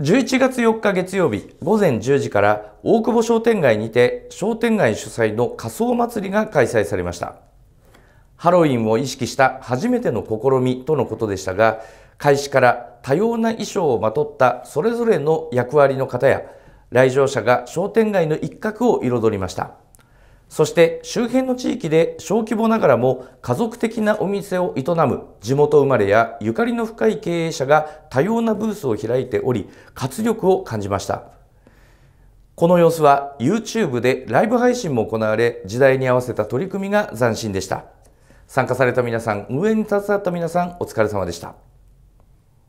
11月4日月曜日午前10時から大久保商店街にて商店街主催の仮装祭りが開催されましたハロウィンを意識した初めての試みとのことでしたが開始から多様な衣装をまとったそれぞれの役割の方や来場者が商店街の一角を彩りましたそして周辺の地域で小規模ながらも家族的なお店を営む地元生まれやゆかりの深い経営者が多様なブースを開いており活力を感じましたこの様子は YouTube でライブ配信も行われ時代に合わせた取り組みが斬新でした参加された皆さん運営に携わった皆さんお疲れ様でした